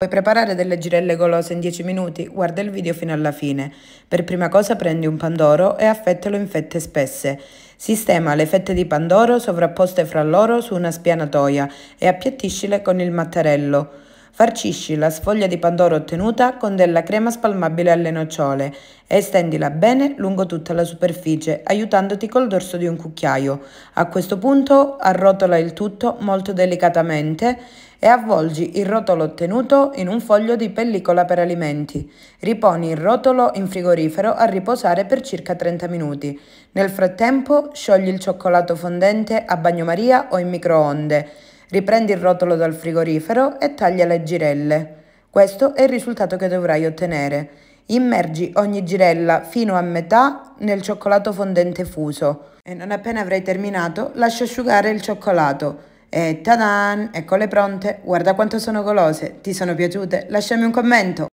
Puoi preparare delle girelle golose in 10 minuti? Guarda il video fino alla fine. Per prima cosa prendi un pandoro e affettalo in fette spesse. Sistema le fette di pandoro sovrapposte fra loro su una spianatoia e appiattiscile con il mattarello. Farcisci la sfoglia di pandoro ottenuta con della crema spalmabile alle nocciole e stendila bene lungo tutta la superficie, aiutandoti col dorso di un cucchiaio. A questo punto arrotola il tutto molto delicatamente e avvolgi il rotolo ottenuto in un foglio di pellicola per alimenti. Riponi il rotolo in frigorifero a riposare per circa 30 minuti. Nel frattempo sciogli il cioccolato fondente a bagnomaria o in microonde. Riprendi il rotolo dal frigorifero e taglia le girelle. Questo è il risultato che dovrai ottenere. Immergi ogni girella fino a metà nel cioccolato fondente fuso e non appena avrai terminato lascia asciugare il cioccolato. E tadan, eccole pronte, guarda quanto sono golose, ti sono piaciute? Lasciami un commento!